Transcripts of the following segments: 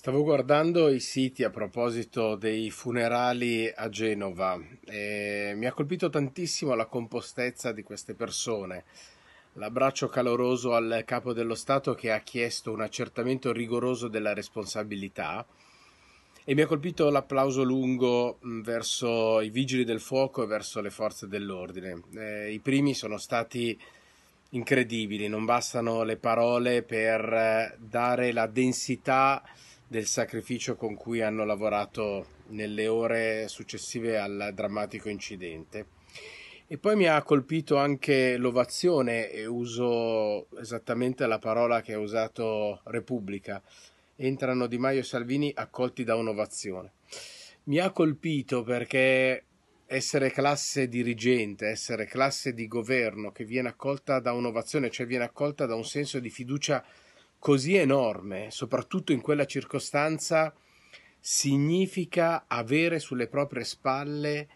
Stavo guardando i siti a proposito dei funerali a Genova e mi ha colpito tantissimo la compostezza di queste persone. L'abbraccio caloroso al capo dello Stato che ha chiesto un accertamento rigoroso della responsabilità e mi ha colpito l'applauso lungo mm, verso i vigili del fuoco e verso le forze dell'ordine. Eh, I primi sono stati incredibili, non bastano le parole per eh, dare la densità del sacrificio con cui hanno lavorato nelle ore successive al drammatico incidente. E poi mi ha colpito anche l'ovazione, e uso esattamente la parola che ha usato Repubblica. Entrano Di Maio e Salvini accolti da un'ovazione. Mi ha colpito perché essere classe dirigente, essere classe di governo che viene accolta da un'ovazione, cioè viene accolta da un senso di fiducia così enorme, soprattutto in quella circostanza, significa avere sulle proprie spalle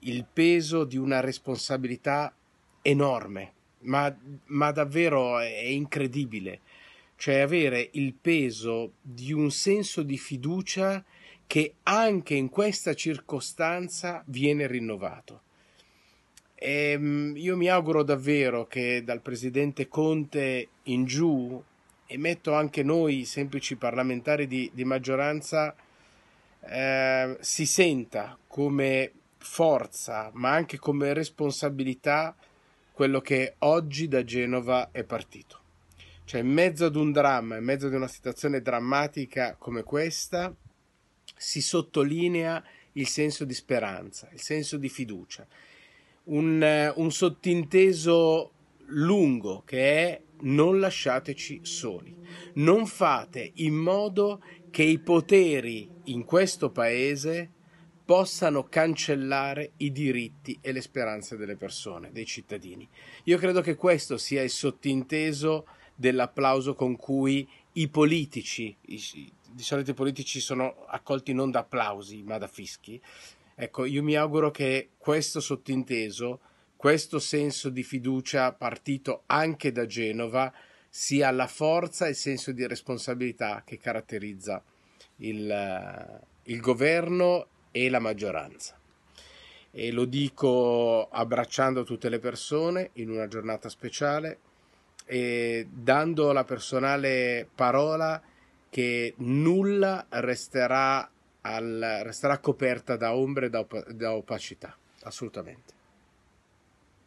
il peso di una responsabilità enorme, ma, ma davvero è incredibile, cioè avere il peso di un senso di fiducia che anche in questa circostanza viene rinnovato. E ehm, io mi auguro davvero che dal presidente Conte in giù e metto anche noi semplici parlamentari di, di maggioranza eh, si senta come forza ma anche come responsabilità quello che oggi da Genova è partito. Cioè in mezzo ad un dramma, in mezzo ad una situazione drammatica come questa, si sottolinea il senso di speranza, il senso di fiducia, un, un sottinteso lungo che è non lasciateci soli, non fate in modo che i poteri in questo paese possano cancellare i diritti e le speranze delle persone, dei cittadini. Io credo che questo sia il sottinteso dell'applauso con cui i politici, di solito i politici sono accolti non da applausi ma da fischi, ecco, io mi auguro che questo sottinteso questo senso di fiducia partito anche da Genova sia la forza e il senso di responsabilità che caratterizza il, eh, il governo e la maggioranza e lo dico abbracciando tutte le persone in una giornata speciale e dando la personale parola che nulla resterà, al, resterà coperta da ombre e da, op- da opacità, assolutamente.